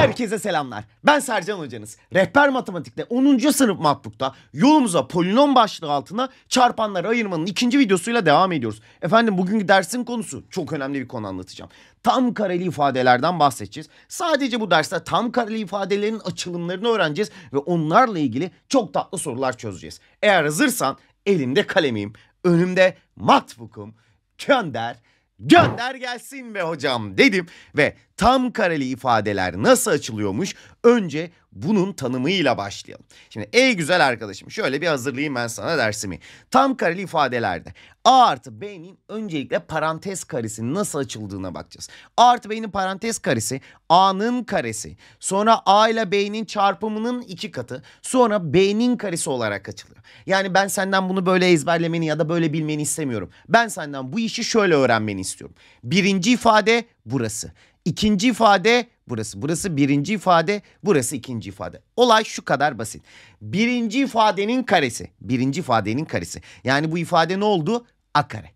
Herkese selamlar. Ben Sercan Hocanız. Rehber Matematik'te 10. sınıf matbukta yolumuza polinom başlığı altına çarpanları ayırmanın ikinci videosuyla devam ediyoruz. Efendim bugünkü dersin konusu çok önemli bir konu anlatacağım. Tam kareli ifadelerden bahsedeceğiz. Sadece bu derste tam kareli ifadelerin açılımlarını öğreneceğiz ve onlarla ilgili çok tatlı sorular çözeceğiz. Eğer hazırsan elimde kalemim, önümde matbukum, gönder, gönder gelsin be hocam dedim ve tam kareli ifadeler nasıl açılıyormuş? Önce bunun tanımıyla başlayalım. Şimdi ey güzel arkadaşım şöyle bir hazırlayayım ben sana dersimi. Tam kareli ifadelerde A artı B'nin öncelikle parantez karesinin nasıl açıldığına bakacağız. A artı B'nin parantez karesi A'nın karesi. Sonra A ile B'nin çarpımının iki katı. Sonra B'nin karesi olarak açılıyor. Yani ben senden bunu böyle ezberlemeni ya da böyle bilmeni istemiyorum. Ben senden bu işi şöyle öğrenmeni istiyorum. Birinci ifade burası. İkinci ifade burası. Burası birinci ifade, burası ikinci ifade. Olay şu kadar basit. Birinci ifadenin karesi. Birinci ifadenin karesi. Yani bu ifade ne oldu? A kare.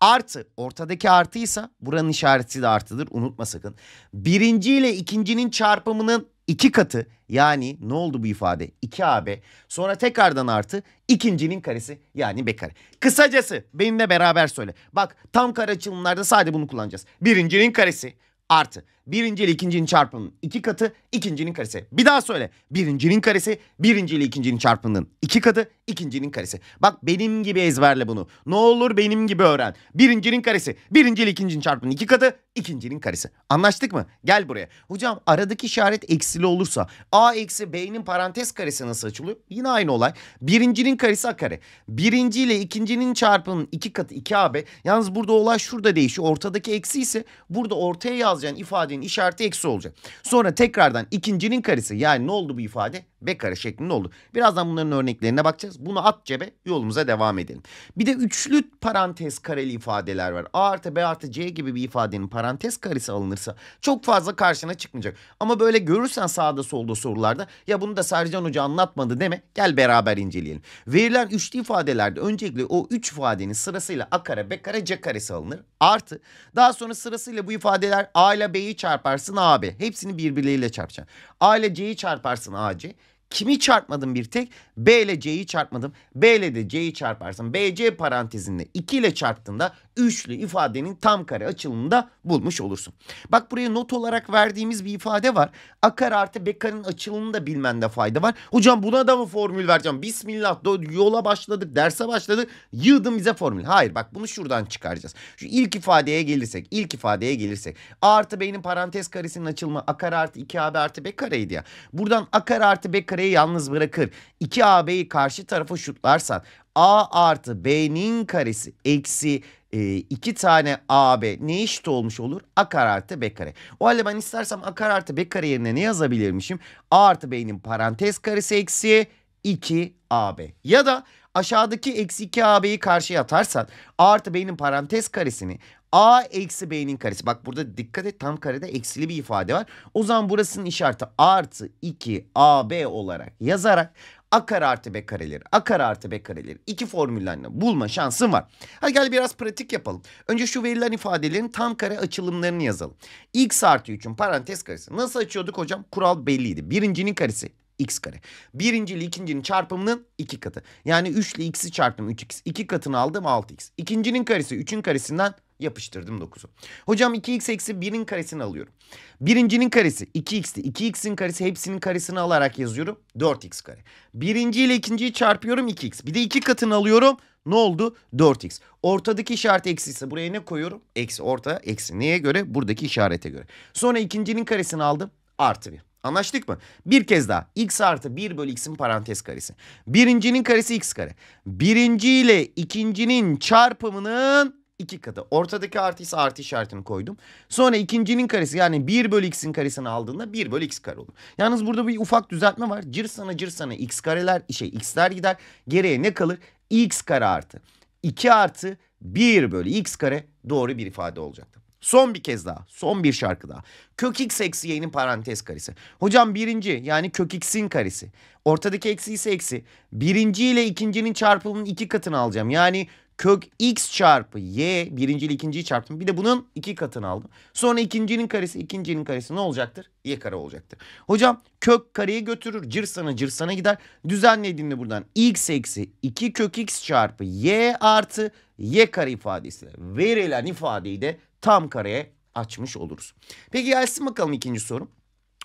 Artı, ortadaki artıysa buranın işareti de artıdır. Unutma sakın. Birinci ile ikincinin çarpımının iki katı. Yani ne oldu bu ifade? 2AB. Sonra tekrardan artı ikincinin karesi yani B kare. Kısacası benimle beraber söyle. Bak tam kare açılımlarda sadece bunu kullanacağız. Birincinin karesi artı. Birinci ile ikincinin çarpımının iki katı ikincinin karesi. Bir daha söyle. Birincinin karesi birinci ile ikincinin çarpımının iki katı ikincinin karesi. Bak benim gibi ezberle bunu. Ne olur benim gibi öğren. Birincinin karesi birinci ile ikincinin çarpımının iki katı ikincinin karesi. Anlaştık mı? Gel buraya. Hocam aradaki işaret eksili olursa a eksi b'nin parantez karesi nasıl açılıyor? Yine aynı olay. Birincinin karesi a kare. Birinci ile ikincinin çarpımının iki katı iki ab Yalnız burada olay şurada değişiyor. Ortadaki eksi ise burada ortaya yazacağın ifade ifadenin işareti eksi olacak. Sonra tekrardan ikincinin karesi yani ne oldu bu ifade? b Bekara şeklinde oldu. Birazdan bunların örneklerine bakacağız. Bunu at cebe yolumuza devam edelim. Bir de üçlü parantez kareli ifadeler var. A artı B artı C gibi bir ifadenin parantez karesi alınırsa çok fazla karşına çıkmayacak. Ama böyle görürsen sağda solda sorularda ya bunu da Sercan Hoca anlatmadı deme. Gel beraber inceleyelim. Verilen üçlü ifadelerde öncelikle o üç ifadenin sırasıyla A kare B kare C karesi alınır. Artı daha sonra sırasıyla bu ifadeler A ile B'yi çarparsın AB. Hepsini birbirleriyle çarpacaksın. A ile C'yi çarparsın AC. Kimi çarpmadım bir tek? B ile C'yi çarpmadım. B ile de C'yi çarparsın. BC parantezinde 2 ile çarptığında üçlü ifadenin tam kare açılımını da bulmuş olursun. Bak buraya not olarak verdiğimiz bir ifade var. A kare artı b kare'nin açılımını da bilmende fayda var. Hocam buna da mı formül vereceğim? Bismillah yola başladık, derse başladık. Yığdım bize formül. Hayır bak bunu şuradan çıkaracağız. Şu ilk ifadeye gelirsek, ilk ifadeye gelirsek. A artı B'nin parantez karesinin açılımı a kare artı 2AB artı B kareydi ya. Buradan a kare artı B kareyi yalnız bırakır. 2AB'yi karşı tarafa şutlarsan A artı B'nin karesi eksi e, iki tane AB ne eşit olmuş olur? A kare artı B kare. O halde ben istersem A kare artı B kare yerine ne yazabilirmişim? A artı B'nin parantez karesi eksi 2 AB. Ya da aşağıdaki eksi 2 AB'yi karşıya atarsan A artı B'nin parantez karesini A eksi B'nin karesi. Bak burada dikkat et tam karede eksili bir ifade var. O zaman burasının işareti artı 2 AB olarak yazarak A kare artı B kareleri, A kare artı B kareleri iki formüllerle bulma şansın var. Hadi gel biraz pratik yapalım. Önce şu verilen ifadelerin tam kare açılımlarını yazalım. X artı 3'ün parantez karesi. Nasıl açıyorduk hocam? Kural belliydi. Birincinin karesi x kare. Birinci ile ikincinin çarpımının iki katı. Yani 3 ile x'i çarptım 3x. 2 katını aldım 6x. İkincinin karesi 3'ün karesinden Yapıştırdım 9'u. Hocam 2x eksi 1'in karesini alıyorum. Birincinin karesi 2x'ti. 2x'in karesi hepsinin karesini alarak yazıyorum. 4x kare. Birinci ile ikinciyi çarpıyorum 2x. Bir de iki katını alıyorum. Ne oldu? 4x. Ortadaki işaret eksi ise buraya ne koyuyorum? Eksi orta eksi. Neye göre? Buradaki işarete göre. Sonra ikincinin karesini aldım. Artı 1. Anlaştık mı? Bir kez daha. X artı 1 bölü x'in parantez karesi. Birincinin karesi x kare. Birinci ile ikincinin çarpımının iki katı. Ortadaki artı ise artı işaretini koydum. Sonra ikincinin karesi yani 1 bölü x'in karesini aldığında 1 bölü x kare olur. Yalnız burada bir ufak düzeltme var. Cırsana cırsana x kareler şey x'ler gider. Geriye ne kalır? x kare artı. 2 artı 1 bölü x kare doğru bir ifade olacaktı. Son bir kez daha. Son bir şarkı daha. Kök x eksi y'nin parantez karesi. Hocam birinci yani kök x'in karesi. Ortadaki eksi ise eksi. Birinci ile ikincinin çarpımının iki katını alacağım. Yani kök x çarpı y birinci ile ikinciyi çarptım. Bir de bunun iki katını aldım. Sonra ikincinin karesi ikincinin karesi ne olacaktır? Y kare olacaktır. Hocam kök kareye götürür. Cırsana cırsana gider. Düzenlediğimde buradan x eksi 2 kök x çarpı y artı y kare ifadesi. Verilen ifadeyi de tam kareye açmış oluruz. Peki gelsin bakalım ikinci sorum.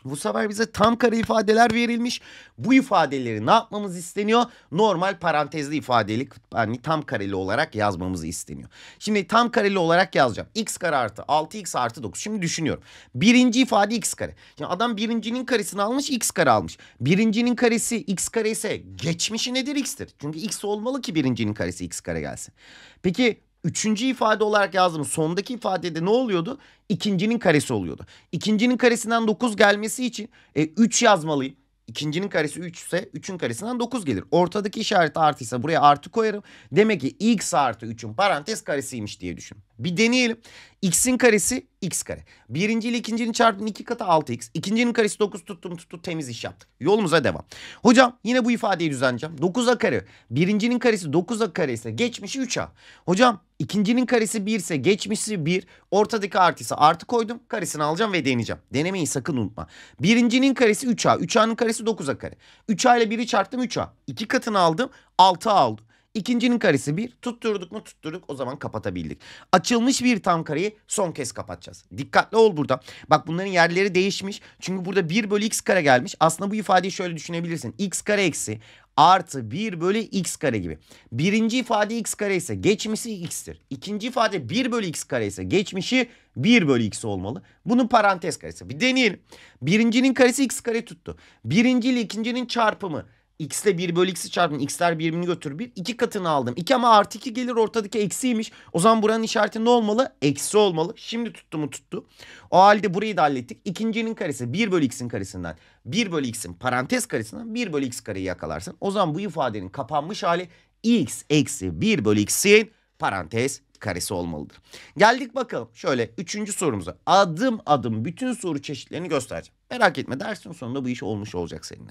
Bu sefer bize tam kare ifadeler verilmiş. Bu ifadeleri ne yapmamız isteniyor? Normal parantezli ifadeli yani tam kareli olarak yazmamızı isteniyor. Şimdi tam kareli olarak yazacağım. x kare artı 6x artı 9. Şimdi düşünüyorum. Birinci ifade x kare. Şimdi adam birincinin karesini almış x kare almış. Birincinin karesi x kare ise geçmişi nedir x'tir. Çünkü x olmalı ki birincinin karesi x kare gelsin. Peki Üçüncü ifade olarak yazdım. Sondaki ifadede ne oluyordu? İkincinin karesi oluyordu. İkincinin karesinden 9 gelmesi için 3 e, yazmalıyım. İkincinin karesi 3 ise 3'ün karesinden 9 gelir. Ortadaki işaret artıysa buraya artı koyarım. Demek ki x artı 3'ün parantez karesiymiş diye düşün. Bir deneyelim. X'in karesi x kare. Birinci ile ikincinin çarpımının iki katı 6x. İkincinin karesi 9 tuttum tuttu temiz iş yaptık. Yolumuza devam. Hocam yine bu ifadeyi düzenleyeceğim. 9a kare. Birincinin karesi 9a kare ise geçmişi 3a. Hocam ikincinin karesi 1 ise geçmişi 1. Ortadaki artıysa artı koydum. Karesini alacağım ve deneyeceğim. Denemeyi sakın unutma. Birincinin karesi 3a. 3a'nın karesi 9a kare. 3a ile 1'i çarptım 3a. 2 katını aldım 6a aldım. İkincinin karısı bir. Tutturduk mu tutturduk o zaman kapatabildik. Açılmış bir tam kareyi son kez kapatacağız. Dikkatli ol burada. Bak bunların yerleri değişmiş. Çünkü burada 1 bölü x kare gelmiş. Aslında bu ifadeyi şöyle düşünebilirsin. x kare eksi artı 1 bölü x kare gibi. Birinci ifade x kare ise geçmişi x'tir. İkinci ifade 1 bölü x kare ise geçmişi 1 bölü x olmalı. Bunun parantez karesi. Bir deneyelim. Birincinin karesi x kare tuttu. Birinci ile ikincinin çarpımı x ile 1 bölü x'i çarpın. x'ler birbirini götür. Bir, iki katını aldım. 2 ama artı 2 gelir ortadaki eksiymiş. O zaman buranın işareti ne olmalı? Eksi olmalı. Şimdi tuttu mu tuttu. O halde burayı da hallettik. İkincinin karesi 1 bölü x'in karesinden 1 bölü x'in parantez karesinden 1 bölü x kareyi yakalarsın. O zaman bu ifadenin kapanmış hali x eksi 1 bölü x'in parantez karesi olmalıdır. Geldik bakalım şöyle üçüncü sorumuza. Adım adım bütün soru çeşitlerini göstereceğim. Merak etme dersin sonunda bu iş olmuş olacak seninle.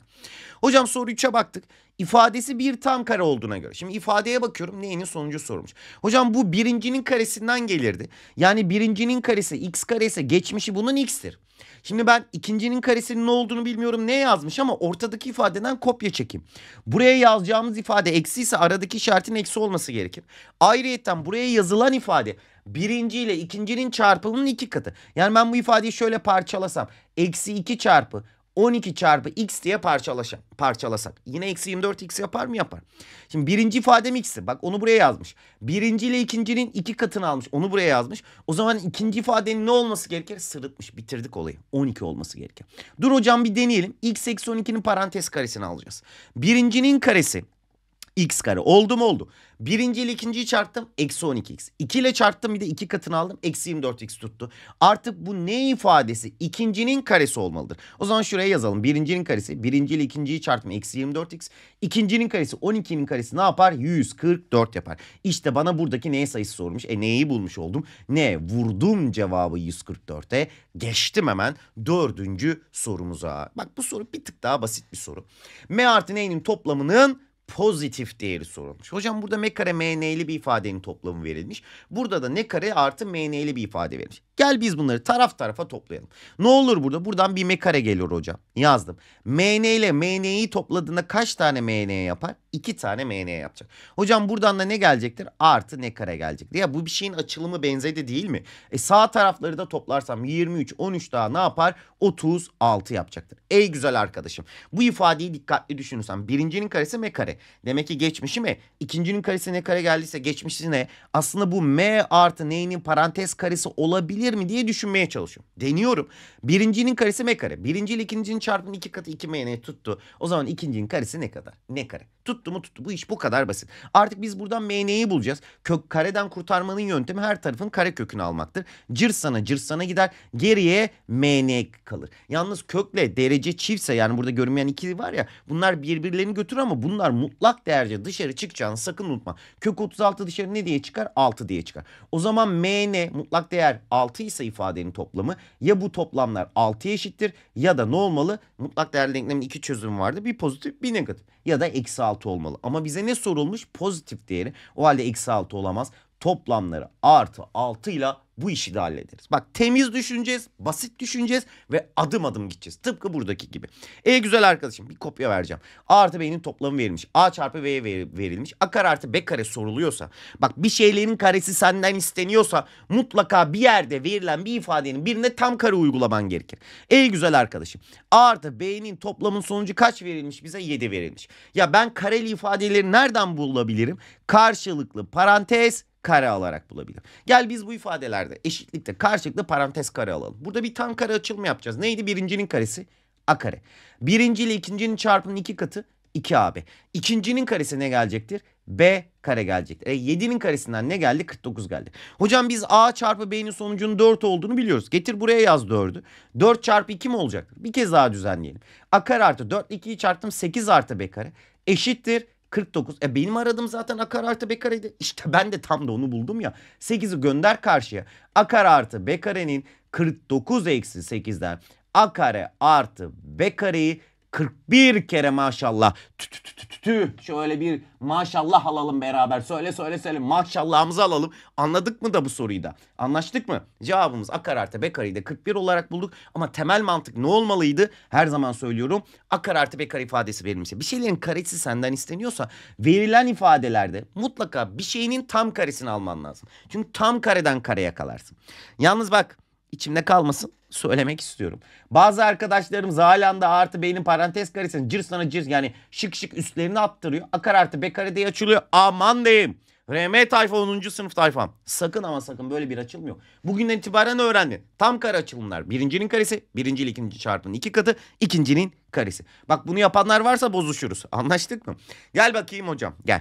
Hocam soru 3'e baktık. İfadesi bir tam kare olduğuna göre. Şimdi ifadeye bakıyorum neyenin sonucu sormuş. Hocam bu birincinin karesinden gelirdi. Yani birincinin karesi x karesi geçmişi bunun x'tir. Şimdi ben ikincinin karesinin ne olduğunu bilmiyorum ne yazmış ama ortadaki ifadeden kopya çekim. Buraya yazacağımız ifade eksi ise aradaki işaretin eksi olması gerekir. Ayrıyeten buraya yazılan ifade birinci ile ikincinin çarpımının iki katı. Yani ben bu ifadeyi şöyle parçalasam. Eksi 2 çarpı 12 çarpı x diye parçalaşa, parçalasak. Yine eksi 24 x yapar mı? Yapar. Şimdi birinci ifadem x'i. Bak onu buraya yazmış. Birinci ile ikincinin iki katını almış. Onu buraya yazmış. O zaman ikinci ifadenin ne olması gerekir? Sırıtmış. Bitirdik olayı. 12 olması gerekir. Dur hocam bir deneyelim. x eksi 12'nin parantez karesini alacağız. Birincinin karesi x kare. Oldu mu oldu. Birinci ile ikinciyi çarptım. Eksi 12x. 2 ile çarptım bir de 2 katını aldım. Eksi 24x tuttu. Artık bu ne ifadesi? İkincinin karesi olmalıdır. O zaman şuraya yazalım. Birincinin karesi. Birinci ile ikinciyi çarptım. Eksi 24x. İkincinin karesi 12'nin karesi ne yapar? 144 yapar. İşte bana buradaki n sayısı sormuş. E neyi bulmuş oldum. Ne? Vurdum cevabı 144'e. Geçtim hemen dördüncü sorumuza. Bak bu soru bir tık daha basit bir soru. M artı n'nin toplamının pozitif değeri sorulmuş. Hocam burada m kare mn'li bir ifadenin toplamı verilmiş. Burada da ne kare artı mn'li bir ifade verilmiş. Gel biz bunları taraf tarafa toplayalım. Ne olur burada? Buradan bir m kare geliyor hocam. Yazdım. mn ile mn'yi topladığında kaç tane mn yapar? 2 tane mn yapacak. Hocam buradan da ne gelecektir? Artı ne kare gelecek. Ya bu bir şeyin açılımı benzedi değil mi? E sağ tarafları da toplarsam 23, 13 daha ne yapar? 36 yapacaktır. Ey güzel arkadaşım bu ifadeyi dikkatli düşünürsen birincinin karesi m kare. Demek ki geçmişi mi? İkincinin karesi ne kare geldiyse geçmişi ne? Aslında bu m artı neyinin parantez karesi olabilir mi diye düşünmeye çalışıyorum. Deniyorum. Birincinin karesi m kare. Birinci ile ikincinin çarpımı iki katı 2 m ne tuttu. O zaman ikincinin karesi ne kadar? Ne kare? Tuttu mu tuttu. Bu iş bu kadar basit. Artık biz buradan m mn'yi bulacağız. Kök kareden kurtarmanın yöntemi her tarafın kare kökünü almaktır. Cırsana cırsana gider. Geriye mn kalır. Yalnız kökle derece çiftse yani burada görünmeyen iki var ya bunlar birbirlerini götürür ama bunlar mutlak değerce dışarı çıkacağını sakın unutma. Kök 36 dışarı ne diye çıkar? 6 diye çıkar. O zaman m Mutlak değer 6 ise ifadenin toplamı ya bu toplamlar 6 eşittir ya da ne olmalı? Mutlak değer denklemin iki çözümü vardı. Bir pozitif bir negatif ya da eksi 6 olmalı. Ama bize ne sorulmuş? Pozitif değeri. O halde eksi 6 olamaz toplamları artı 6 ile bu işi de hallederiz. Bak temiz düşüneceğiz, basit düşüneceğiz ve adım adım gideceğiz. Tıpkı buradaki gibi. E güzel arkadaşım bir kopya vereceğim. A artı B'nin toplamı verilmiş. A çarpı B'ye verilmiş. A kare artı B kare soruluyorsa. Bak bir şeylerin karesi senden isteniyorsa mutlaka bir yerde verilen bir ifadenin birine tam kare uygulaman gerekir. E güzel arkadaşım. A artı B'nin toplamın sonucu kaç verilmiş bize? 7 verilmiş. Ya ben kareli ifadeleri nereden bulabilirim? Karşılıklı parantez kare alarak bulabilirim. Gel biz bu ifadelerde eşitlikte karşılıklı parantez kare alalım. Burada bir tam kare açılımı yapacağız. Neydi birincinin karesi? A kare. Birinci ile ikincinin çarpımının iki katı 2AB. İkincinin karesi ne gelecektir? B kare gelecektir. E 7'nin karesinden ne geldi? 49 geldi. Hocam biz A çarpı B'nin sonucunun 4 olduğunu biliyoruz. Getir buraya yaz 4'ü. 4 çarpı 2 mi olacaktır? Bir kez daha düzenleyelim. A kare artı 4 2'yi çarptım 8 artı B kare eşittir 49. E benim aradığım zaten akar artı bekareydi. İşte ben de tam da onu buldum ya. 8'i gönder karşıya. Akar artı b 49 eksi 8'den a kare artı b 41 kere maşallah. Tü tü tü tü tü tü. Şöyle bir maşallah alalım beraber. Söyle söyle söyle maşallahımızı alalım. Anladık mı da bu soruyu da? Anlaştık mı? Cevabımız a karartı b kareyi de 41 olarak bulduk. Ama temel mantık ne olmalıydı? Her zaman söylüyorum. a karartı b kare ifadesi verilmişse. Bir şeylerin karesi senden isteniyorsa verilen ifadelerde mutlaka bir şeyinin tam karesini alman lazım. Çünkü tam kareden kare yakalarsın. Yalnız bak içimde kalmasın söylemek istiyorum. Bazı arkadaşlarım halen de artı beynin parantez karesini cır sana cır yani şık şık üstlerini attırıyor. Akar artı B kare diye açılıyor. Aman diyeyim. RM tayfa 10. sınıf tayfam. Sakın ama sakın böyle bir açılmıyor. Bugünden itibaren öğrendin. Tam kare açılımlar. Birincinin karesi, birinci ile ikinci çarpının iki katı, ikincinin karesi. Bak bunu yapanlar varsa bozuşuruz. Anlaştık mı? Gel bakayım hocam gel.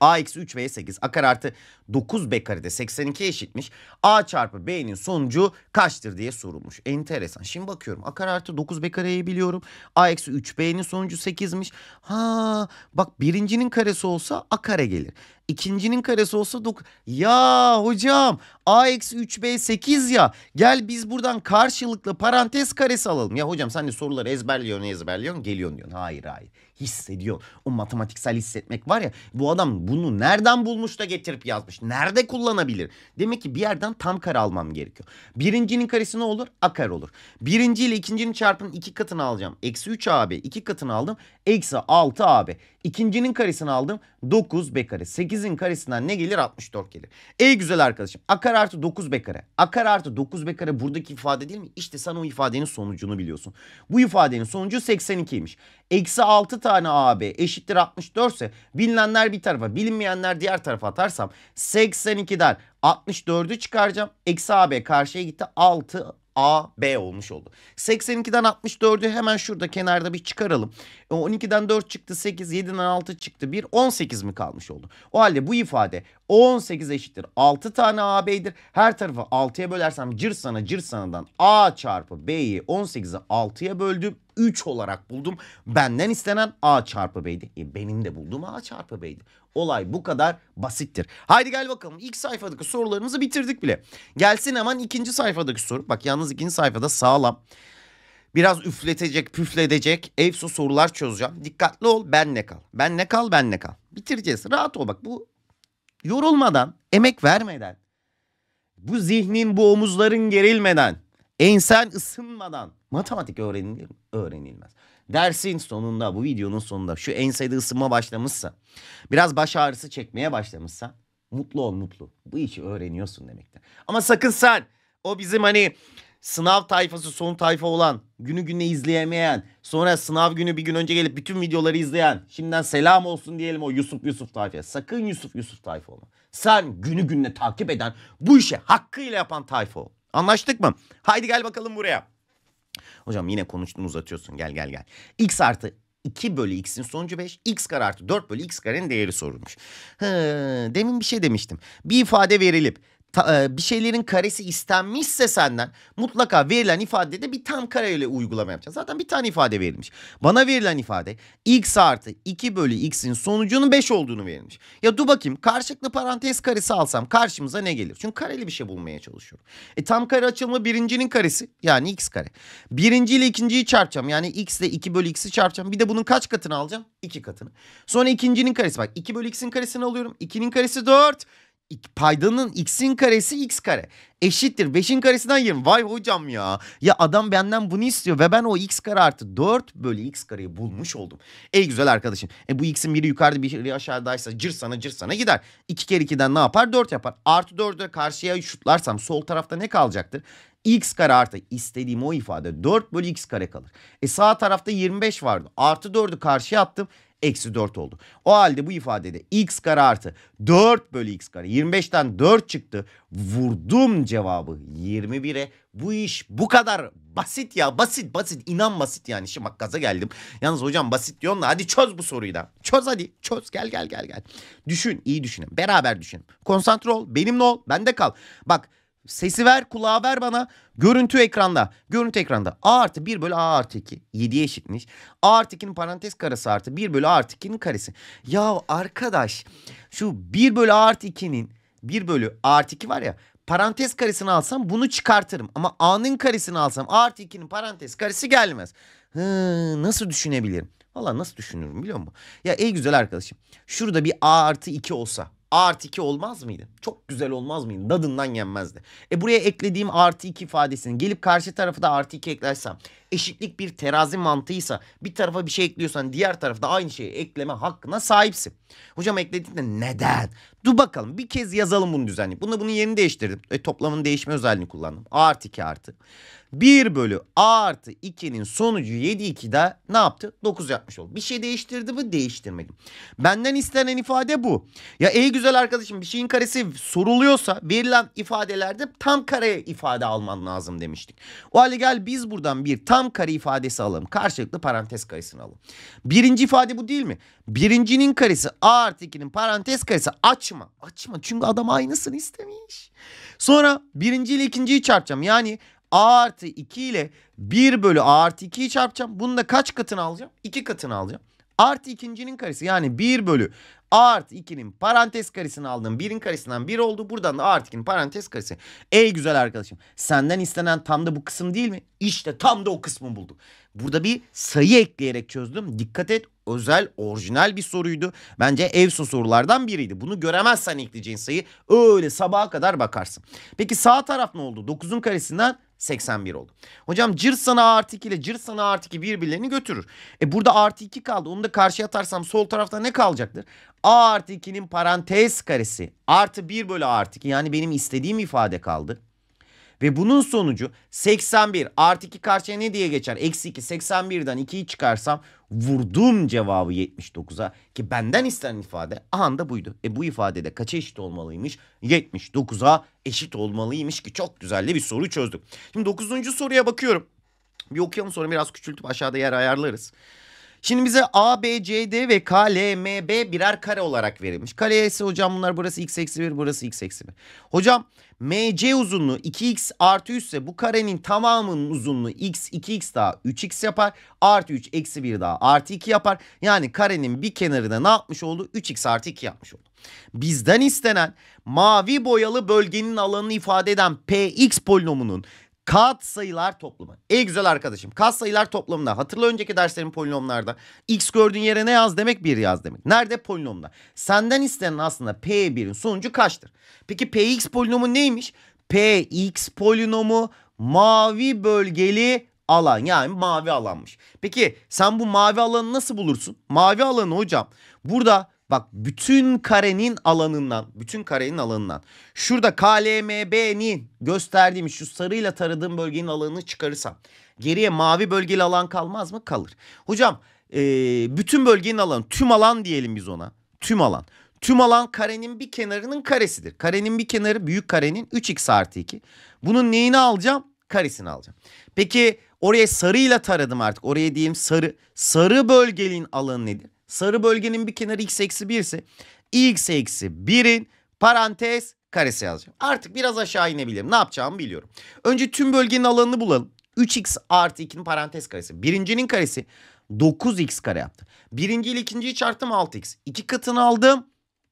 A eksi 3 ve 8 a kare artı 9 b karede 82 eşitmiş. A çarpı b'nin sonucu kaçtır diye sorulmuş. Enteresan. Şimdi bakıyorum a kare artı 9 b kareyi biliyorum. A eksi 3 b'nin sonucu 8'miş. Ha bak birincinin karesi olsa a kare gelir. İkincinin karesi olsa 9. Ya hocam a eksi 3 b 8 ya. Gel biz buradan karşılıklı parantez karesi alalım. Ya hocam sen de soruları ezberliyorsun ezberliyorsun geliyorsun diyorsun. Hayır hayır hissediyor. O matematiksel hissetmek var ya bu adam bunu nereden bulmuş da getirip yazmış? Nerede kullanabilir? Demek ki bir yerden tam kare almam gerekiyor. Birincinin karesi ne olur? A kare olur. Birinci ile ikincinin çarpının iki katını alacağım. Eksi 3 abi, iki katını aldım. Eksi 6 abi. İkincinin karesini aldım. 9 b kare. 8'in karesinden ne gelir? 64 gelir. Ey güzel arkadaşım. Akar artı 9 b kare. Akar artı 9 b kare buradaki ifade değil mi? İşte sen o ifadenin sonucunu biliyorsun. Bu ifadenin sonucu 82'ymiş. Eksi 6 tane AB eşittir 64 ise bilinenler bir tarafa bilinmeyenler diğer tarafa atarsam 82'den 64'ü çıkaracağım. Eksi AB karşıya gitti. 6 A, B olmuş oldu. 82'den 64'ü hemen şurada kenarda bir çıkaralım. 12'den e, 4 çıktı 8, 7'den 6 çıktı 1, 18 mi kalmış oldu? O halde bu ifade 18 eşittir 6 tane A, B'dir. Her tarafı 6'ya bölersem cır sana cır sanadan A çarpı B'yi 18'e 6'ya böldüm. 3 olarak buldum. Benden istenen A çarpı B'ydi. E benim de bulduğum A çarpı B'ydi. Olay bu kadar basittir. Haydi gel bakalım. İlk sayfadaki sorularımızı bitirdik bile. Gelsin hemen ikinci sayfadaki soru. Bak yalnız ikinci sayfada sağlam. Biraz üfletecek, püfledecek, EFSO sorular çözeceğim. Dikkatli ol, Ben ne kal. Ben ne kal, Ben ne kal. Bitireceğiz. Rahat ol bak. Bu yorulmadan, emek vermeden, bu zihnin, bu omuzların gerilmeden insan ısınmadan matematik öğrenilir mi? Öğrenilmez. Dersin sonunda bu videonun sonunda şu ensede ısınma başlamışsa biraz baş ağrısı çekmeye başlamışsa mutlu ol mutlu. Bu işi öğreniyorsun demektir. Ama sakın sen o bizim hani sınav tayfası son tayfa olan günü günü izleyemeyen sonra sınav günü bir gün önce gelip bütün videoları izleyen şimdiden selam olsun diyelim o Yusuf Yusuf tayfaya sakın Yusuf Yusuf tayfa olma. Sen günü gününe takip eden bu işe hakkıyla yapan tayfa ol. Anlaştık mı? Haydi gel bakalım buraya. Hocam yine konuştun uzatıyorsun. Gel gel gel. X artı 2 bölü x'in sonucu 5. x kare artı 4 bölü x karenin değeri sorulmuş. Hı, demin bir şey demiştim. Bir ifade verilip e, bir şeylerin karesi istenmişse senden mutlaka verilen ifadede bir tam kareyle uygulama yapacağız. Zaten bir tane ifade verilmiş. Bana verilen ifade x artı 2 bölü x'in sonucunun 5 olduğunu verilmiş. Ya dur bakayım karşılıklı parantez karesi alsam karşımıza ne gelir? Çünkü kareli bir şey bulmaya çalışıyorum. E tam kare açılımı birincinin karesi yani x kare. Birinci ile ikinciyi çarpacağım yani x ile 2 bölü x'i çarpacağım. Bir de bunun kaç katını alacağım? 2 katını. Sonra ikincinin karesi bak 2 bölü x'in karesini alıyorum. 2'nin karesi 4 paydanın x'in karesi x kare eşittir 5'in karesinden 20. Vay hocam ya. Ya adam benden bunu istiyor ve ben o x kare artı 4 bölü x kareyi bulmuş oldum. Ey güzel arkadaşım. E bu x'in biri yukarıda biri şey aşağıdaysa cır sana cır sana gider. 2 kere 2'den ne yapar? 4 yapar. Artı 4'e karşıya şutlarsam sol tarafta ne kalacaktır? x kare artı istediğim o ifade 4 bölü x kare kalır. E sağ tarafta 25 vardı. Artı 4'ü karşıya attım eksi 4 oldu. O halde bu ifadede x kare artı 4 bölü x kare 25'ten 4 çıktı. Vurdum cevabı 21'e. Bu iş bu kadar basit ya basit basit inan basit yani şimdi bak gaza geldim. Yalnız hocam basit diyorsun da hadi çöz bu soruyu da. Çöz hadi çöz gel gel gel gel. Düşün iyi düşünün beraber düşünün. Konsantre ol benimle ol bende kal. Bak Sesi ver kulağa ver bana. Görüntü ekranda. Görüntü ekranda. A artı 1 bölü A artı 2. 7'ye eşitmiş. A artı 2'nin parantez karesi artı 1 bölü A artı 2'nin karesi. Ya arkadaş şu 1 bölü A artı 2'nin 1 bölü A artı 2 var ya. Parantez karesini alsam bunu çıkartırım. Ama A'nın karesini alsam A artı 2'nin parantez karesi gelmez. Hı, nasıl düşünebilirim? Valla nasıl düşünürüm biliyor musun? Ya ey güzel arkadaşım. Şurada bir A artı 2 olsa artı 2 olmaz mıydı? Çok güzel olmaz mıydı? Dadından yenmezdi. E buraya eklediğim artı 2 ifadesini gelip karşı tarafı da artı 2 eklersem eşitlik bir terazi mantığıysa bir tarafa bir şey ekliyorsan diğer tarafta aynı şeyi ekleme hakkına sahipsin. Hocam eklediğinde neden? Dur bakalım bir kez yazalım bunu düzenli. Bunda bunun yerini değiştirdim. E, toplamın değişme özelliğini kullandım. A artı 2 artı. 1 bölü a artı 2'nin sonucu 7 2 de ne yaptı? 9 yapmış oldu. Bir şey değiştirdi mi? değiştirmedim Benden istenen ifade bu. Ya ey güzel arkadaşım bir şeyin karesi soruluyorsa verilen ifadelerde tam kare ifade alman lazım demiştik. O halde gel biz buradan bir tam kare ifadesi alalım. Karşılıklı parantez karesini alalım. Birinci ifade bu değil mi? Birincinin karesi a artı 2'nin parantez karesi açma. Açma çünkü adam aynısını istemiş. Sonra birinci ile ikinciyi çarpacağım. Yani A artı 2 ile 1 bölü A artı 2'yi çarpacağım. Bunu da kaç katını alacağım? 2 katını alacağım. Artı ikincinin karesi yani 1 bölü A artı 2'nin parantez karesini aldım. 1'in karesinden 1 oldu. Buradan da A artı 2'nin parantez karesi. Ey güzel arkadaşım senden istenen tam da bu kısım değil mi? İşte tam da o kısmı bulduk. Burada bir sayı ekleyerek çözdüm. Dikkat et özel orijinal bir soruydu. Bence ev sorulardan biriydi. Bunu göremezsen ekleyeceğin sayı öyle sabaha kadar bakarsın. Peki sağ taraf ne oldu? 9'un karesinden 81 oldu. Hocam Cırsana artı 2 ile Cırsana artı 2 birbirlerini götürür. E burada artı 2 kaldı. Onu da karşıya atarsam sol tarafta ne kalacaktır? A artı 2'nin parantez karesi artı 1 bölü artı 2 yani benim istediğim ifade kaldı. Ve bunun sonucu 81 artı 2 karşıya ne diye geçer? Eksi 2 81'den 2'yi çıkarsam vurdum cevabı 79'a ki benden istenen ifade aha da buydu. E bu ifadede kaça eşit olmalıymış? 79'a eşit olmalıymış ki çok güzel de bir soru çözdük Şimdi 9. soruya bakıyorum. Bir okuyalım sonra biraz küçültüp aşağıda yer ayarlarız. Şimdi bize A, B, C, D ve K, L, M, B birer kare olarak verilmiş. Kare ise hocam bunlar burası x eksi 1 burası x eksi 1. Hocam MC uzunluğu 2x artı 3 ise bu karenin tamamının uzunluğu x 2x daha 3x yapar. Artı 3 eksi 1 daha artı 2 yapar. Yani karenin bir kenarına ne yapmış oldu? 3x artı 2 yapmış oldu. Bizden istenen mavi boyalı bölgenin alanını ifade eden px polinomunun Kat sayılar toplamı. En güzel arkadaşım. Kat sayılar toplamına. Hatırla önceki derslerin polinomlarda. X gördüğün yere ne yaz demek? 1 yaz demek. Nerede? Polinomda. Senden istenen aslında P1'in sonucu kaçtır? Peki Px polinomu neymiş? Px polinomu mavi bölgeli alan yani mavi alanmış. Peki sen bu mavi alanı nasıl bulursun? Mavi alanı hocam burada Bak bütün karenin alanından, bütün karenin alanından. Şurada KLMB'nin gösterdiğim şu sarıyla taradığım bölgenin alanını çıkarırsam geriye mavi bölgeli alan kalmaz mı? Kalır. Hocam e, bütün bölgenin alanı tüm alan diyelim biz ona. Tüm alan. Tüm alan karenin bir kenarının karesidir. Karenin bir kenarı büyük karenin 3x artı 2. Bunun neyini alacağım? Karesini alacağım. Peki oraya sarıyla taradım artık. Oraya diyeyim sarı. Sarı bölgenin alanı nedir? sarı bölgenin bir kenarı x eksi 1 ise x eksi 1'in parantez karesi yazacağım. Artık biraz aşağı inebilirim. Ne yapacağımı biliyorum. Önce tüm bölgenin alanını bulalım. 3x artı 2'nin parantez karesi. Birincinin karesi 9x kare yaptı. Birinci ile ikinciyi çarptım 6x. İki katını aldım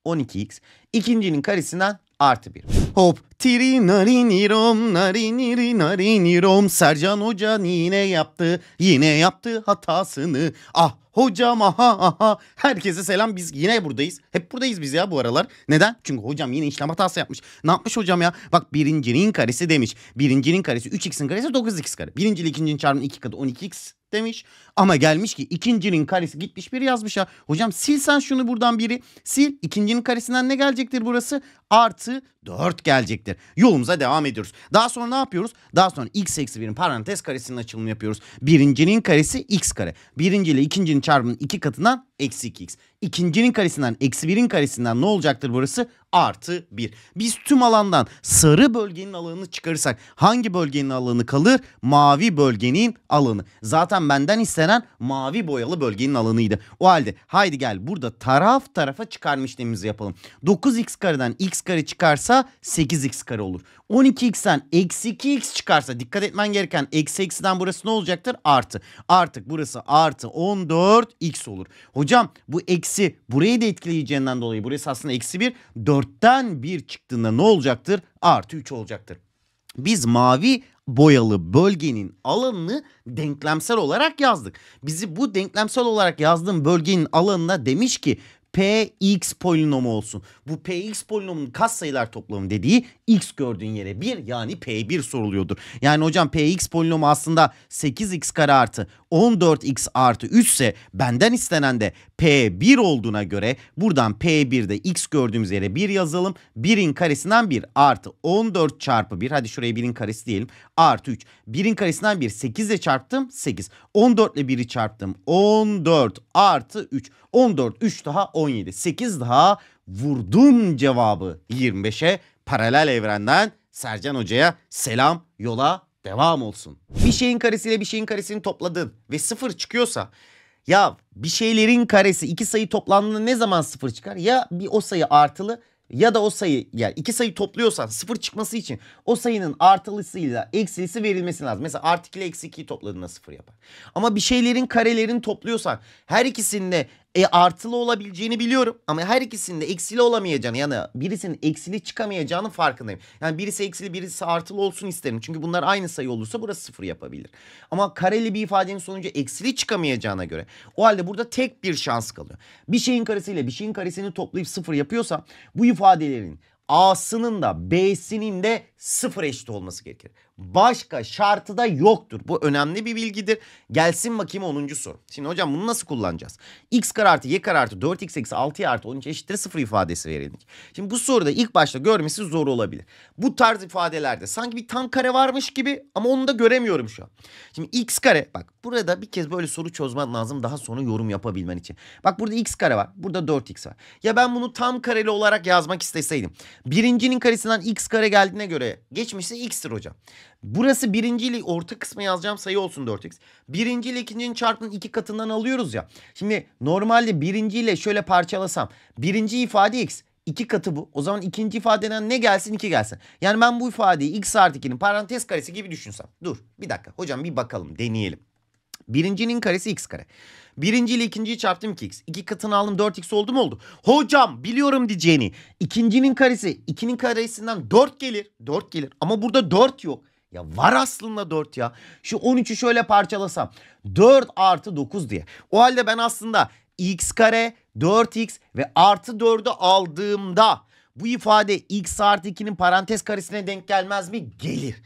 12x. İkincinin karesinden artı 1. Hop tiri narinirom nariniri narinirom Sercan Hoca yine yaptı yine yaptı hatasını. Ah Hocam aha aha. Herkese selam. Biz yine buradayız. Hep buradayız biz ya bu aralar. Neden? Çünkü hocam yine işlem hatası yapmış. Ne yapmış hocam ya? Bak birincinin karesi demiş. Birincinin karesi 3x'in karesi 9x kare. Birinciyle ikincinin çarpımı 2 katı 12x demiş. Ama gelmiş ki ikincinin karesi gitmiş biri yazmış ya. Hocam sil sen şunu buradan biri. Sil. ikincinin karesinden ne gelecektir burası? Artı 4 gelecektir. Yolumuza devam ediyoruz. Daha sonra ne yapıyoruz? Daha sonra x eksi 1'in parantez karesinin açılımı yapıyoruz. Birincinin karesi x kare. Birinci ile ikincinin çarpımının 2 katından eksi 2x. İkincinin karesinden eksi birin karesinden ne olacaktır burası? Artı bir. Biz tüm alandan sarı bölgenin alanını çıkarırsak hangi bölgenin alanı kalır? Mavi bölgenin alanı. Zaten benden istenen mavi boyalı bölgenin alanıydı. O halde haydi gel burada taraf tarafa çıkarma işlemimizi yapalım. 9x kareden x kare çıkarsa 8x kare olur. 12x'ten eksi 2x çıkarsa dikkat etmen gereken eksi eksiden burası ne olacaktır? Artı. Artık burası artı 14x olur. Hocam bu eksi eksi burayı da etkileyeceğinden dolayı burası aslında eksi bir dörtten bir çıktığında ne olacaktır? Artı üç olacaktır. Biz mavi boyalı bölgenin alanını denklemsel olarak yazdık. Bizi bu denklemsel olarak yazdığım bölgenin alanına demiş ki px polinomu olsun. Bu px polinomunun katsayılar toplamı dediği x gördüğün yere 1 yani p1 soruluyordur. Yani hocam px polinomu aslında 8x kare artı 14x artı 3 ise benden istenen de p1 olduğuna göre buradan p1'de x gördüğümüz yere 1 yazalım. 1'in karesinden 1 artı 14 çarpı 1 hadi şuraya 1'in karesi diyelim artı 3. 1'in karesinden 1 8 ile çarptım 8. 14 ile 1'i çarptım 14 artı 3. 14 3 daha 10 17. 8 daha vurdum cevabı 25'e paralel evrenden Sercan Hoca'ya selam yola devam olsun. Bir şeyin karesiyle bir şeyin karesini topladın ve sıfır çıkıyorsa ya bir şeylerin karesi iki sayı toplandığında ne zaman sıfır çıkar? Ya bir o sayı artılı ya da o sayı yani iki sayı topluyorsan sıfır çıkması için o sayının artılısıyla eksilisi verilmesi lazım. Mesela artı ile eksi 2'yi topladığında sıfır yapar. Ama bir şeylerin karelerini topluyorsan her ikisinde e, artılı olabileceğini biliyorum ama her ikisinin de eksili olamayacağını yani birisinin eksili çıkamayacağının farkındayım. Yani birisi eksili birisi artılı olsun isterim. Çünkü bunlar aynı sayı olursa burası sıfır yapabilir. Ama kareli bir ifadenin sonucu eksili çıkamayacağına göre o halde burada tek bir şans kalıyor. Bir şeyin karesiyle bir şeyin karesini toplayıp sıfır yapıyorsa bu ifadelerin A'sının da B'sinin de sıfır eşit olması gerekir başka şartı da yoktur. Bu önemli bir bilgidir. Gelsin bakayım 10. soru. Şimdi hocam bunu nasıl kullanacağız? x kare artı y kare artı 4x eksi 6y artı 13 eşittir 0 ifadesi verildik. Şimdi bu soruda ilk başta görmesi zor olabilir. Bu tarz ifadelerde sanki bir tam kare varmış gibi ama onu da göremiyorum şu an. Şimdi x kare bak burada bir kez böyle soru çözmen lazım daha sonra yorum yapabilmen için. Bak burada x kare var. Burada 4x var. Ya ben bunu tam kareli olarak yazmak isteseydim. Birincinin karesinden x kare geldiğine göre geçmişse x'tir hocam. Burası birinciyle orta kısmı yazacağım sayı olsun 4x. Birinciyle ikincinin çarpının iki katından alıyoruz ya. Şimdi normalde birinciyle şöyle parçalasam. Birinci ifade x. iki katı bu. O zaman ikinci ifadeden ne gelsin iki gelsin. Yani ben bu ifadeyi x artı 2'nin parantez karesi gibi düşünsem. Dur bir dakika hocam bir bakalım deneyelim. Birincinin karesi x kare. Birinci ile ikinciyi çarptım 2x. İki katını aldım 4x oldu mu oldu? Hocam biliyorum diyeceğini. İkincinin karesi 2'nin karesinden 4 gelir. 4 gelir ama burada 4 yok. Ya var aslında 4 ya. Şu 13'ü şöyle parçalasam. 4 artı 9 diye. O halde ben aslında x kare 4x ve artı 4'ü aldığımda bu ifade x artı 2'nin parantez karesine denk gelmez mi? Gelir.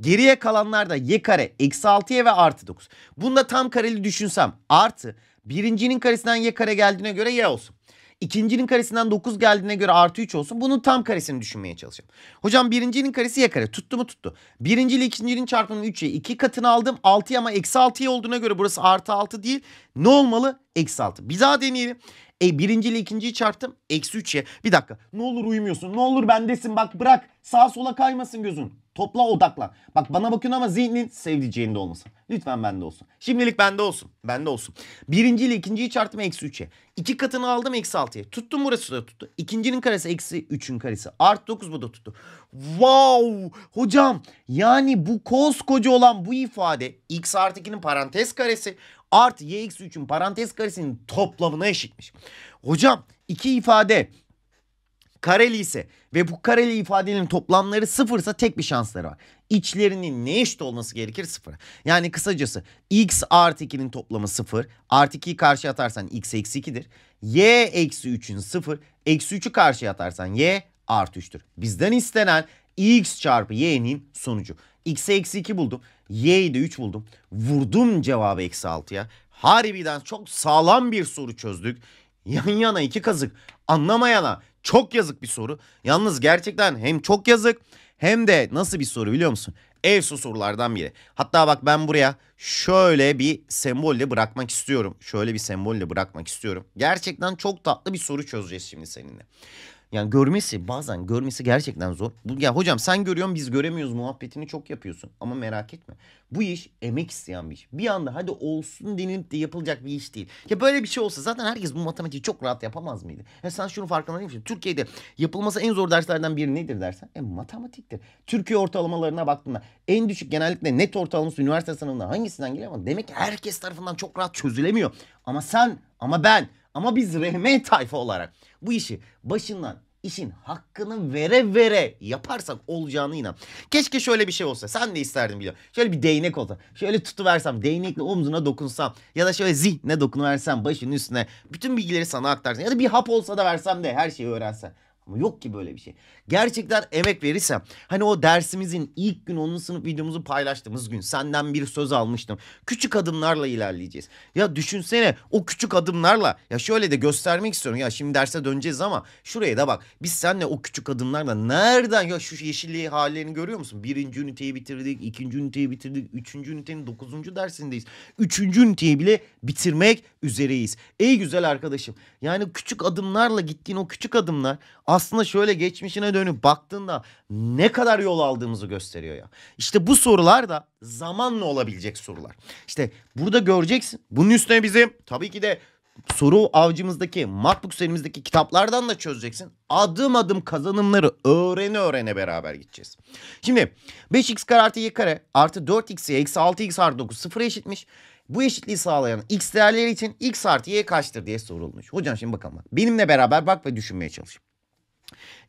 Geriye kalanlar da y kare eksi 6y ve artı 9. Bunu da tam kareli düşünsem artı birincinin karesinden y kare geldiğine göre y olsun. İkincinin karesinden 9 geldiğine göre artı 3 olsun. Bunun tam karesini düşünmeye çalışacağım. Hocam birincinin karesi ya kare. Tuttu mu tuttu. Birinci ile ikincinin çarpımının 3'e 2 katını aldım. 6'ya ama eksi 6'ya olduğuna göre burası artı 6 değil. Ne olmalı? Eksi 6. Bir daha deneyelim. E birinciyle ikinciyi çarptım. Eksi ye Bir dakika. Ne olur uyumuyorsun. Ne olur bendesin. Bak bırak. Sağa sola kaymasın gözün. Topla odakla Bak bana bakıyorsun ama zihnin sevdiceğinde olmasın. Lütfen bende olsun. Şimdilik bende olsun. Bende olsun. Birinci ile ikinciyi çarptım eksi 3'e. İki katını aldım eksi 6'ya. Tuttum burası da tuttu. İkincinin karesi eksi 3'ün karesi. Art 9 bu da tuttu. Wow! Hocam yani bu koskoca olan bu ifade x artı 2'nin parantez karesi artı y eksi 3'ün parantez karesinin toplamına eşitmiş. Hocam iki ifade kareli ise ve bu kareli ifadenin toplamları sıfırsa tek bir şansları var. İçlerinin ne eşit olması gerekir? Sıfır. Yani kısacası x artı 2'nin toplamı sıfır. Artı 2'yi karşıya atarsan x eksi 2'dir. y eksi 3'ün sıfır. Eksi 3'ü karşıya atarsan y artı 3'tür. Bizden istenen x çarpı y'nin sonucu. X'e eksi 2 buldum. Y'yi de 3 buldum. Vurdum cevabı eksi 6'ya. Harbiden çok sağlam bir soru çözdük. Yan yana iki kazık. Anlamayana çok yazık bir soru. Yalnız gerçekten hem çok yazık hem de nasıl bir soru biliyor musun? ESO sorulardan biri. Hatta bak ben buraya şöyle bir sembolle bırakmak istiyorum. Şöyle bir sembolle bırakmak istiyorum. Gerçekten çok tatlı bir soru çözeceğiz şimdi seninle. Yani görmesi bazen görmesi gerçekten zor. Bu, ya hocam sen görüyorsun biz göremiyoruz muhabbetini çok yapıyorsun. Ama merak etme. Bu iş emek isteyen bir iş. Bir anda hadi olsun denilip de yapılacak bir iş değil. Ya böyle bir şey olsa zaten herkes bu matematiği çok rahat yapamaz mıydı? Ya sen şunu farkında değil misin? Türkiye'de yapılması en zor derslerden biri nedir dersen? E matematiktir. Türkiye ortalamalarına baktığında en düşük genellikle net ortalaması üniversite sınavında hangisinden geliyor ama demek ki herkes tarafından çok rahat çözülemiyor. Ama sen ama ben ama biz rehme tayfa olarak bu işi başından işin hakkını vere vere yaparsak olacağını inan. Keşke şöyle bir şey olsa. Sen de isterdin biliyorum. Şöyle bir değnek olsa. Şöyle tutuversem. Değnekle omzuna dokunsam. Ya da şöyle zihne dokunuversem. Başının üstüne. Bütün bilgileri sana aktarsın. Ya da bir hap olsa da versem de her şeyi öğrensen. Ama yok ki böyle bir şey. Gerçekten emek verirsem hani o dersimizin ilk gün onun sınıf videomuzu paylaştığımız gün senden bir söz almıştım. Küçük adımlarla ilerleyeceğiz. Ya düşünsene o küçük adımlarla ya şöyle de göstermek istiyorum ya şimdi derse döneceğiz ama şuraya da bak biz senle o küçük adımlarla nereden ya şu yeşilliği hallerini görüyor musun? Birinci üniteyi bitirdik, ikinci üniteyi bitirdik, üçüncü ünitenin dokuzuncu dersindeyiz. Üçüncü üniteyi bile bitirmek üzereyiz. Ey güzel arkadaşım yani küçük adımlarla gittiğin o küçük adımlar aslında şöyle geçmişine dönüp baktığında ne kadar yol aldığımızı gösteriyor ya. İşte bu sorular da zamanla olabilecek sorular. İşte burada göreceksin. Bunun üstüne bizim tabii ki de soru avcımızdaki, matbook serimizdeki kitaplardan da çözeceksin. Adım adım kazanımları öğrene öğrene beraber gideceğiz. Şimdi 5x kare artı y kare artı 4x'ye eksi 6x artı 9 sıfır eşitmiş. Bu eşitliği sağlayan x değerleri için x artı y kaçtır diye sorulmuş. Hocam şimdi bakalım. Benimle beraber bak ve düşünmeye çalış.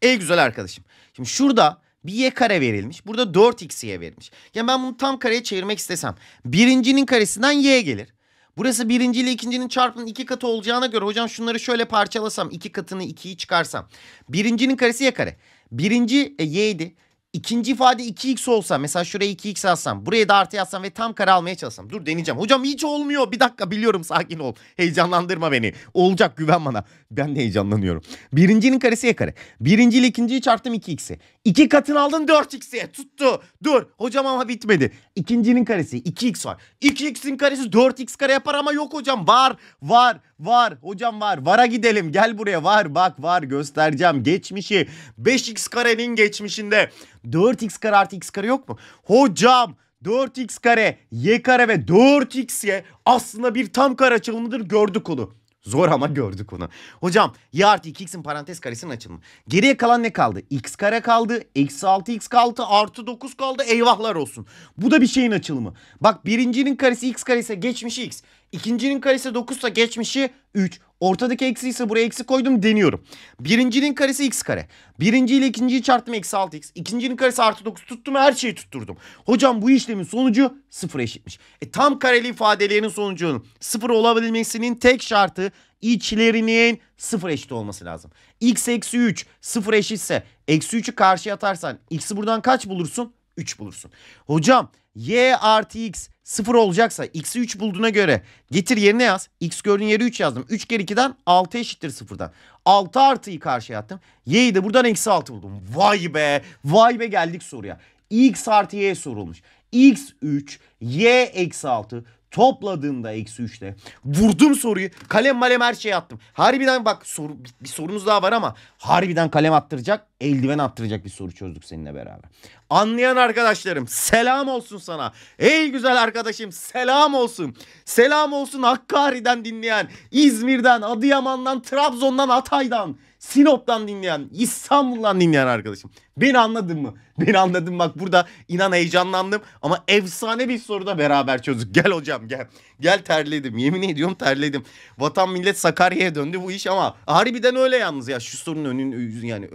Ey güzel arkadaşım. Şimdi şurada bir y kare verilmiş. Burada 4 y verilmiş. Yani ben bunu tam kareye çevirmek istesem. Birincinin karesinden y gelir. Burası birinci ile ikincinin çarpımının iki katı olacağına göre hocam şunları şöyle parçalasam iki katını ikiyi çıkarsam. Birincinin karesi y kare. Birinci e, y'ydi. İkinci ifade 2x olsa mesela şuraya 2x alsam buraya da artı yazsam ve tam kare almaya çalışsam. Dur deneyeceğim. Hocam hiç olmuyor. Bir dakika biliyorum sakin ol. Heyecanlandırma beni. Olacak güven bana. Ben de heyecanlanıyorum. Birincinin karesi ya kare. Birinci ile ikinciyi çarptım 2x'i. İki katını aldın 4x'e tuttu. Dur hocam ama bitmedi. İkincinin karesi 2x var. 2x'in karesi 4x kare yapar ama yok hocam. Var var var hocam var. Vara gidelim gel buraya var bak var göstereceğim. Geçmişi 5x karenin geçmişinde 4x kare artı x kare yok mu? Hocam 4x kare y kare ve 4xy aslında bir tam kare açılımıdır gördük onu. Zor ama gördük onu. Hocam y artı 2x'in parantez karesinin açılımı. Geriye kalan ne kaldı? x kare kaldı. Eksi 6x kaldı. Artı 9 kaldı. Eyvahlar olsun. Bu da bir şeyin açılımı. Bak birincinin karesi x kare ise geçmişi x. İkincinin karesi 9 ise geçmişi 3. Ortadaki eksi ise buraya eksi koydum deniyorum. Birincinin karesi x kare. Birinci ile ikinciyi çarptım eksi 6x. İkincinin karesi artı 9 tuttum her şeyi tutturdum. Hocam bu işlemin sonucu 0 eşitmiş. E, tam kareli ifadelerin sonucunun 0 olabilmesinin tek şartı içlerinin 0 eşit olması lazım. x eksi 3 0 eşitse eksi 3'ü karşıya atarsan x'i buradan kaç bulursun? 3 bulursun. Hocam y artı x 0 olacaksa x'i 3 bulduğuna göre getir yerine yaz. x gördüğün yeri 3 yazdım. 3 kere 2'den 6 eşittir 0'dan. 6 artıyı karşıya attım. y'yi de buradan eksi 6 buldum. Vay be vay be geldik soruya. x artı y sorulmuş. x 3 y eksi 6 Topladığında eksi 3'te. Vurdum soruyu. Kalem malem her şeyi attım. Harbiden bak soru, bir, bir sorumuz daha var ama harbiden kalem attıracak, eldiven attıracak bir soru çözdük seninle beraber. Anlayan arkadaşlarım selam olsun sana. Ey güzel arkadaşım selam olsun. Selam olsun Hakkari'den dinleyen, İzmir'den, Adıyaman'dan, Trabzon'dan, Hatay'dan. Sinop'tan dinleyen, İstanbul'dan dinleyen arkadaşım. Beni anladın mı? Beni anladın bak burada inan heyecanlandım ama efsane bir soruda beraber çözdük. Gel hocam gel. Gel terledim. Yemin ediyorum terledim. Vatan millet Sakarya'ya döndü bu iş ama harbiden öyle yalnız ya şu sorunun önün yani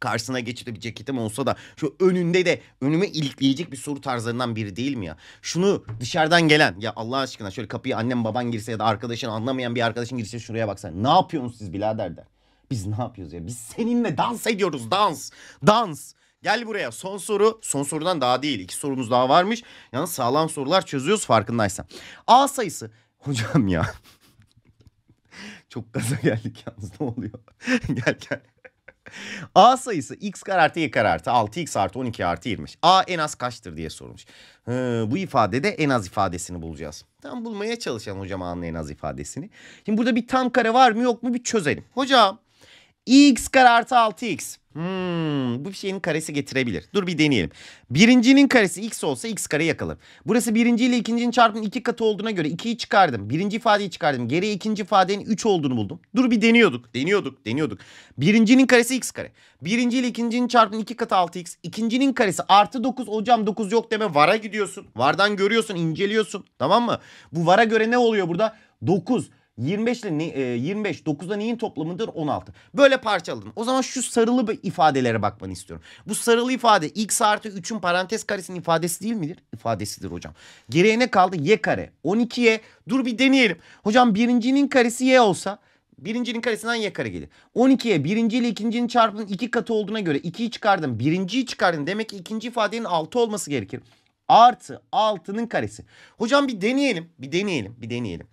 karşısına geçti de bir ceketim olsa da şu önünde de önüme ilikleyecek bir soru tarzlarından biri değil mi ya? Şunu dışarıdan gelen ya Allah aşkına şöyle kapıyı annem baban girse ya da arkadaşın anlamayan bir arkadaşın girse şuraya baksana ne yapıyorsunuz siz birader der. Biz ne yapıyoruz ya? Biz seninle dans ediyoruz. Dans. Dans. Gel buraya. Son soru. Son sorudan daha değil. İki sorumuz daha varmış. Yani sağlam sorular çözüyoruz farkındaysan. A sayısı. Hocam ya. Çok gaza geldik yalnız. Ne oluyor? gel gel. A sayısı x kare artı y kare artı 6x artı 12 artı 20. A en az kaçtır diye sormuş. Ee, bu ifadede en az ifadesini bulacağız. Tam bulmaya çalışalım hocam A'nın en az ifadesini. Şimdi burada bir tam kare var mı yok mu bir çözelim. Hocam x kare artı 6x. Hmm, bu şeyin karesi getirebilir. Dur bir deneyelim. Birincinin karesi x olsa x kare yakalır. Burası birinci ile ikincinin çarpımının iki katı olduğuna göre 2'yi çıkardım. Birinci ifadeyi çıkardım. Geriye ikinci ifadenin 3 olduğunu buldum. Dur bir deniyorduk. Deniyorduk. Deniyorduk. Birincinin karesi x kare. Birinci ile ikincinin çarpımının iki katı 6x. İkincinin karesi artı 9. Hocam 9 yok deme. Vara gidiyorsun. Vardan görüyorsun. inceliyorsun. Tamam mı? Bu vara göre ne oluyor burada? 9. 25 ile 25 9'da neyin toplamıdır? 16. Böyle parçaladım. O zaman şu sarılı ifadelere bakmanı istiyorum. Bu sarılı ifade x artı 3'ün parantez karesinin ifadesi değil midir? İfadesidir hocam. Geriye ne kaldı? y kare. 12y. Dur bir deneyelim. Hocam birincinin karesi y olsa Birincinin karesinden y kare gelir. 12'ye birinci ile ikincinin çarpının iki katı olduğuna göre 2'yi çıkardım. Birinciyi çıkardım. Demek ki ikinci ifadenin 6 olması gerekir. Artı 6'nın karesi. Hocam bir deneyelim. Bir deneyelim. Bir deneyelim.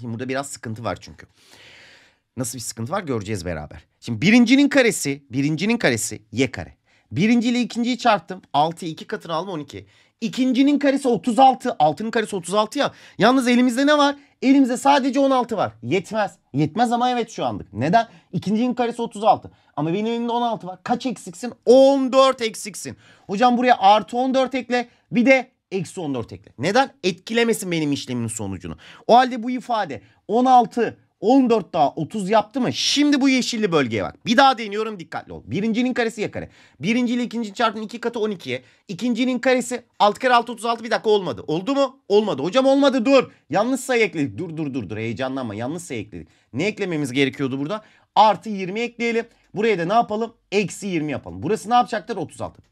Şimdi burada biraz sıkıntı var çünkü. Nasıl bir sıkıntı var göreceğiz beraber. Şimdi birincinin karesi, birincinin karesi y kare. Birinci ile ikinciyi çarptım. 6'yı 2 katını alma 12. İkincinin karesi 36. 6'nın karesi 36 ya. Yalnız elimizde ne var? Elimizde sadece 16 var. Yetmez. Yetmez ama evet şu andık. Neden? İkincinin karesi 36. Ama benim elimde 16 var. Kaç eksiksin? 14 eksiksin. Hocam buraya artı 14 ekle. Bir de eksi 14 ekle. Neden? Etkilemesin benim işlemin sonucunu. O halde bu ifade 16 14 daha 30 yaptı mı? Şimdi bu yeşilli bölgeye bak. Bir daha deniyorum dikkatli ol. Birincinin karesi ya kare. Birinci ile ikinci çarpın iki katı 12'ye. İkincinin karesi 6 kere 6 36 bir dakika olmadı. Oldu mu? Olmadı. Hocam olmadı dur. Yanlış sayı ekledik. Dur dur dur dur heyecanlanma yanlış sayı ekledik. Ne eklememiz gerekiyordu burada? Artı 20 ekleyelim. Buraya da ne yapalım? Eksi 20 yapalım. Burası ne yapacaktır? 36.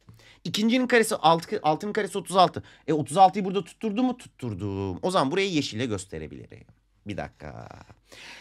İkincinin karesi 6, altının karesi 36. E 36'yı burada tutturdum mu? Tutturdum. O zaman burayı yeşille gösterebilirim. Bir dakika.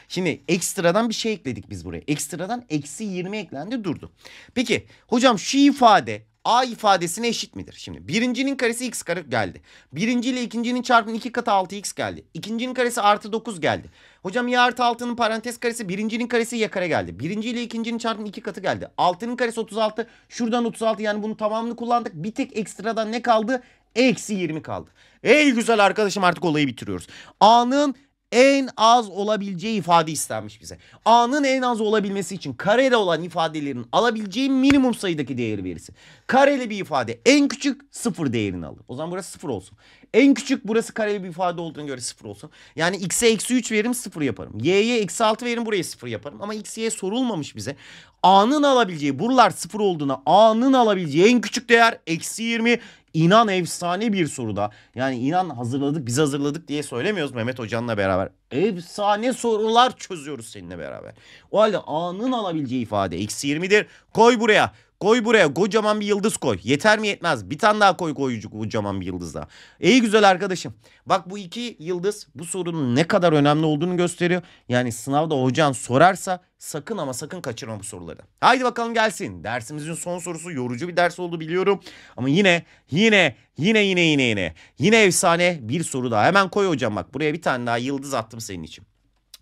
Şimdi ekstradan bir şey ekledik biz buraya. Ekstradan eksi 20 eklendi durdu. Peki hocam şu ifade A ifadesine eşit midir? Şimdi birincinin karesi x kare geldi. Birinci ile ikincinin çarpımı 2 katı 6x geldi. İkincinin karesi artı 9 geldi. Hocam ya artı 6'nın parantez karesi birincinin karesi y kare geldi. Birinci ile ikincinin çarpımı 2 katı geldi. 6'nın karesi 36. Şuradan 36 yani bunu tamamını kullandık. Bir tek ekstradan ne kaldı? Eksi 20 kaldı. Ey güzel arkadaşım artık olayı bitiriyoruz. A'nın en az olabileceği ifade istenmiş bize. A'nın en az olabilmesi için kareli olan ifadelerin alabileceği minimum sayıdaki değeri verirsin. Kareli bir ifade en küçük sıfır değerini alır. O zaman burası sıfır olsun. En küçük burası kareli bir ifade olduğuna göre sıfır olsun. Yani x'e eksi 3 veririm sıfır yaparım. y'ye eksi 6 veririm buraya sıfır yaparım. Ama x, y sorulmamış bize. a'nın alabileceği buralar sıfır olduğuna a'nın alabileceği en küçük değer eksi 20. İnan efsane bir soruda. Yani inan hazırladık biz hazırladık diye söylemiyoruz Mehmet Hoca'nınla beraber. Efsane sorular çözüyoruz seninle beraber. O halde a'nın alabileceği ifade eksi 20'dir. Koy buraya. Koy buraya kocaman bir yıldız koy. Yeter mi yetmez. Bir tane daha koy koyucu kocaman bir yıldız daha. İyi güzel arkadaşım. Bak bu iki yıldız bu sorunun ne kadar önemli olduğunu gösteriyor. Yani sınavda hocan sorarsa sakın ama sakın kaçırma bu soruları. Haydi bakalım gelsin. Dersimizin son sorusu yorucu bir ders oldu biliyorum. Ama yine yine yine yine yine yine yine efsane bir soru daha. Hemen koy hocam bak buraya bir tane daha yıldız attım senin için.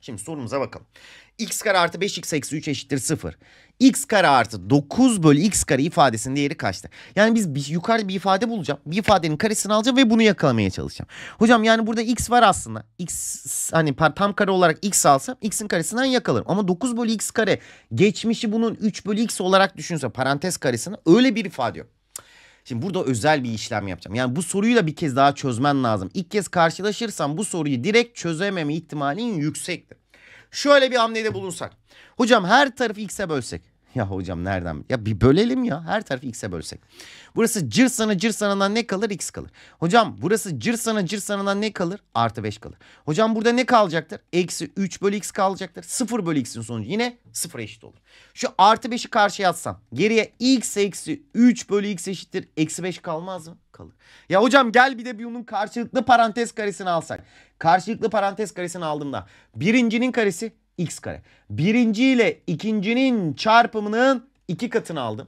Şimdi sorumuza bakalım. x kare artı 5x eksi 3 eşittir 0 x kare artı 9 bölü x kare ifadesinin değeri kaçtı? Yani biz bir, yukarı bir ifade bulacağım. Bir ifadenin karesini alacağım ve bunu yakalamaya çalışacağım. Hocam yani burada x var aslında. x hani tam kare olarak x alsam x'in karesinden yakalarım. Ama 9 bölü x kare geçmişi bunun 3 bölü x olarak düşünse parantez karesini öyle bir ifade yok. Şimdi burada özel bir işlem yapacağım. Yani bu soruyu da bir kez daha çözmen lazım. İlk kez karşılaşırsam bu soruyu direkt çözememe ihtimalin yüksektir şöyle bir hamlede bulunsak. Hocam her tarafı x'e bölsek. Ya hocam nereden? Ya bir bölelim ya. Her tarafı x'e bölsek. Burası cırsana cırsanından ne kalır? X kalır. Hocam burası cırsana cırsanından ne kalır? Artı 5 kalır. Hocam burada ne kalacaktır? Eksi 3 bölü x kalacaktır. 0 bölü x'in sonucu yine 0 eşit olur. Şu artı 5'i karşıya atsam geriye x eksi 3 bölü x eşittir. Eksi 5 kalmaz mı? Kalır. Ya hocam gel bir de bunun karşılıklı parantez karesini alsak. Karşılıklı parantez karesini aldığımda birincinin karesi x kare. Birinci ile ikincinin çarpımının iki katını aldım.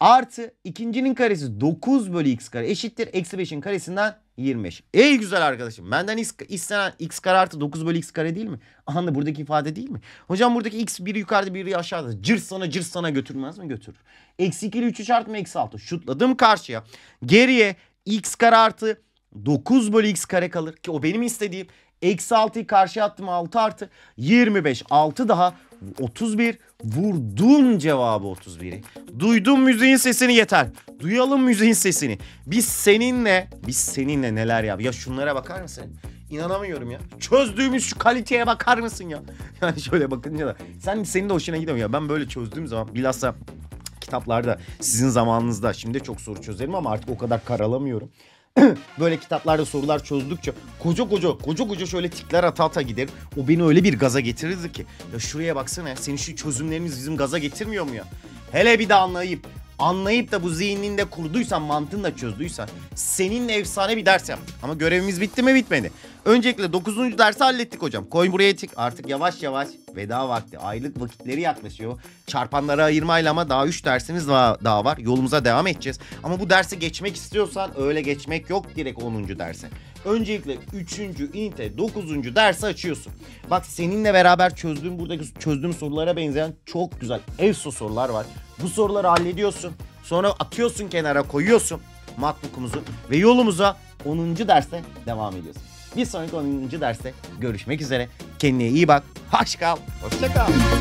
Artı ikincinin karesi 9 bölü x kare eşittir. Eksi 5'in karesinden 25. Ey güzel arkadaşım benden istenen x kare artı 9 bölü x kare değil mi? Aha da buradaki ifade değil mi? Hocam buradaki x biri yukarıda biri aşağıda. Cırt sana cırt sana götürmez mi? Götürür. Eksi 2 ile 3'ü çarpma eksi 6. Şutladım karşıya. Geriye x kare artı 9 bölü x kare kalır. Ki o benim istediğim. Eksi 6'yı karşıya attım 6 artı 25. 6 daha 31 vurdum cevabı 31'i. Duydum müziğin sesini yeter. Duyalım müziğin sesini. Biz seninle, biz seninle neler yap? Ya şunlara bakar mısın? İnanamıyorum ya. Çözdüğümüz şu kaliteye bakar mısın ya? Yani şöyle bakınca da. Sen senin de hoşuna gidiyor ya. Ben böyle çözdüğüm zaman bilhassa kitaplarda sizin zamanınızda şimdi çok soru çözerim ama artık o kadar karalamıyorum. böyle kitaplarda sorular çözdükçe koca koca koca koca şöyle tikler ata ata giderim. O beni öyle bir gaza getirirdi ki. Ya şuraya baksana ya senin şu çözümlerimiz bizim gaza getirmiyor mu ya? Hele bir de anlayıp anlayıp da bu zihninde kurduysan da çözdüysen seninle efsane bir ders yaptık. Ama görevimiz bitti mi bitmedi. Öncelikle 9. dersi hallettik hocam. Coin buraya çık. Artık yavaş yavaş veda vakti. Aylık vakitleri yaklaşıyor. Çarpanlara ayırmayla ama daha 3 dersimiz daha var. Yolumuza devam edeceğiz. Ama bu dersi geçmek istiyorsan öyle geçmek yok direkt 10. derse. Öncelikle 3. inte 9. dersi açıyorsun. Bak seninle beraber çözdüğüm buradaki çözdüğüm sorulara benzeyen çok güzel ESO sorular var. Bu soruları hallediyorsun. Sonra atıyorsun kenara koyuyorsun matbukumuzu ve yolumuza 10. derste devam ediyorsun. Bir sonraki 10. derste görüşmek üzere. Kendine iyi bak. Hoş kal. Hoşça kal.